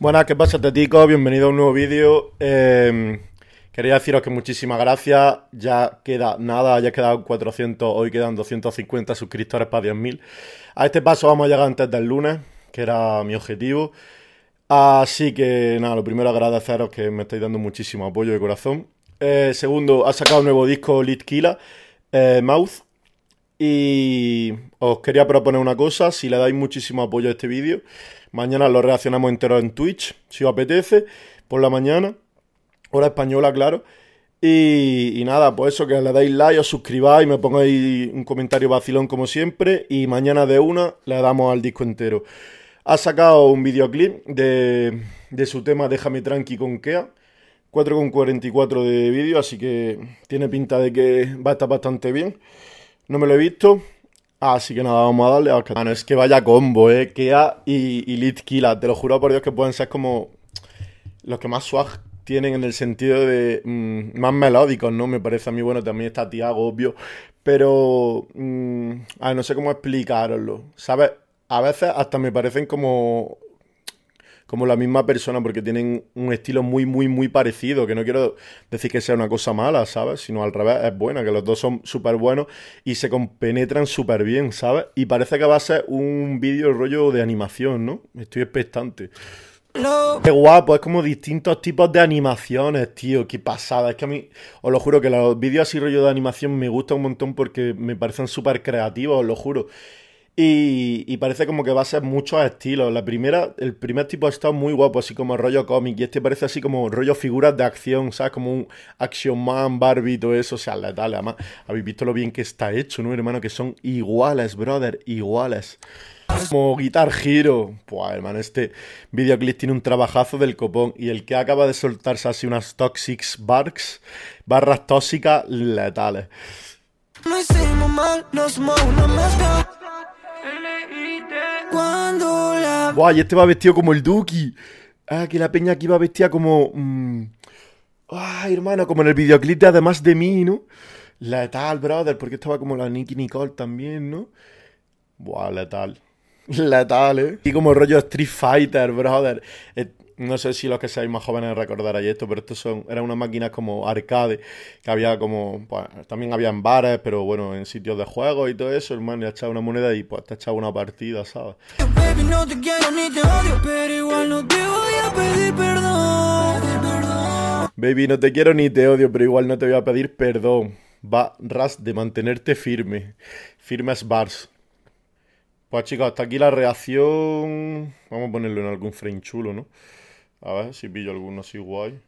Buenas, ¿qué pasa, Teticos? Bienvenido a un nuevo vídeo. Em, quería deciros que muchísimas gracias. Ya queda nada, ya quedan 400, hoy quedan 250 suscriptores para 10.000. A este paso vamos a llegar antes del lunes, que era mi objetivo. Así que nada, lo primero agradeceros que me estáis dando muchísimo apoyo de corazón. Eh, segundo, ha sacado un nuevo disco Lit eh, Mouth. Y os quería proponer una cosa, si le dais muchísimo apoyo a este vídeo, mañana lo reaccionamos entero en Twitch, si os apetece, por la mañana, hora española, claro. Y, nada, pues eso, que le dais like, os suscribáis, me pongáis un comentario vacilón como siempre. Y mañana de una le damos al disco entero. Ha sacado un videoclip de, de su tema Déjame Tranqui con Kea. 4,44 de vídeo, así que tiene pinta de que va a estar bastante bien. No me lo he visto, Así que nada, vamos a darle a Mano, es que vaya combo, eh. Kea y, y Killa. Te lo juro por Dios que pueden ser como los que más swag tienen en el sentido de mm, más melódicos, ¿no? Me parece a mí, bueno, también está Tiago, obvio. Pero, mm, A no sé cómo explicaroslo. ¿Sabes? A veces hasta me parecen como como la misma persona porque tienen un estilo muy, muy, muy parecido, que no quiero decir que sea una cosa mala, ¿sabes? Sino al revés, es buena, que los dos son súper buenos y se compenetran súper bien, ¿sabes? Y parece que va a ser un vídeo rollo de animación, ¿no? Estoy expectante. Qué guapo, es como distintos tipos de animaciones, tío. Qué pasada. Es que a mí, os lo juro, que los vídeos así rollo de animación me gustan un montón porque me parecen súper creativos, os lo juro. Y, parece como que va a ser muchos estilos. La primera, el primer tipo ha estado muy guapo, así como rollo cómic. Y este parece así como rollo figuras de acción, ¿sabes? Como un Action Man, Barbie, todo eso. O sea, letal. Además, habéis visto lo bien que está hecho, ¿no, hermano? Que son iguales, brother, iguales. Como Guitar Hero. Pues, hermano, este videoclip tiene un trabajazo del copón. Y el que acaba de soltarse así unas toxic barks, barras tóxicas letales. y este va vestido como el Duki. Ah, que la peña aquí va vestida como. Mm, ay, hermano, como en el videoclip de Además de mí, ¿no? Letal, brother, porque estaba como la Nicky Nicole también, ¿no? Buah, letal. Letal, ¿eh? Y como rollo Street Fighter, brother. Eh, no sé si los que seáis más jóvenes recordaréis esto, pero estos son, eran unas máquinas como arcade, que había como, pues, también había en bares, pero bueno, en sitios de juego y todo eso, hermano, le echaba una moneda y pues te echaba una partida, ¿sabes? Baby, no te quiero ni te odio, pero igual no te voy a pedir perdón. Baby, no te quiero ni te odio, pero igual no te voy a pedir perdón. Va, ras, de mantenerte firme. Firmes bars. Pues chicos, hasta aquí la reacción. Vamos a ponerlo en algún frame chulo, ¿no? A ver si pillo alguno así guay.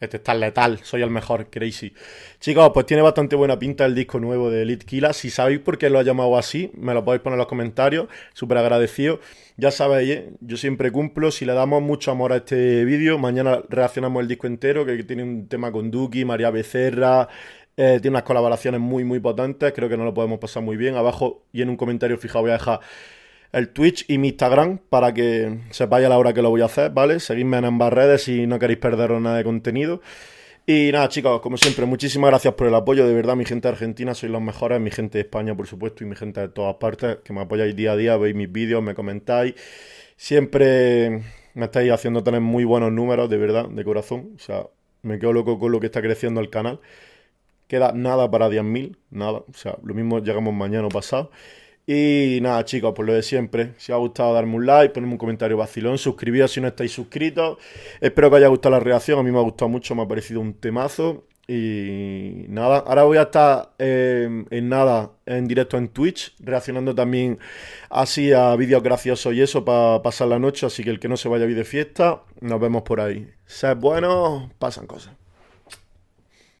Este está letal, soy el mejor, crazy. Chicos, pues tiene bastante buena pinta el disco nuevo de Elite Killa. Si sabéis por qué lo ha llamado así, me lo podéis poner en los comentarios. Súper agradecido. Ya sabéis, ¿eh? yo siempre cumplo. Si le damos mucho amor a este vídeo, mañana reaccionamos el disco entero, que tiene un tema con Duki, María Becerra, eh, tiene unas colaboraciones muy, muy potentes. Creo que no lo podemos pasar muy bien. Abajo y en un comentario fijado voy a dejar el Twitch y mi Instagram para que sepáis a la hora que lo voy a hacer, ¿vale? Seguidme en ambas redes si no queréis perderos nada de contenido. Y nada, chicos, como siempre, muchísimas gracias por el apoyo. De verdad, mi gente de Argentina sois los mejores, mi gente de España, por supuesto, y mi gente de todas partes, que me apoyáis día a día, veis mis vídeos, me comentáis. Siempre me estáis haciendo tener muy buenos números, de verdad, de corazón. O sea, me quedo loco con lo que está creciendo el canal. Queda nada para 10.000, nada. O sea, lo mismo llegamos mañana o pasado. Y nada, chicos, pues lo de siempre. Si os ha gustado, darme un like, ponerme un comentario vacilón, Suscribíos si no estáis suscritos. Espero que os haya gustado la reacción. A mí me ha gustado mucho, me ha parecido un temazo. Y nada, ahora voy a estar em, en nada, en directo en Twitch, reaccionando también así a vídeos graciosos y eso para pasar la noche. Así que el que no se vaya a de fiesta, nos vemos por ahí. Sed bueno pasan cosas.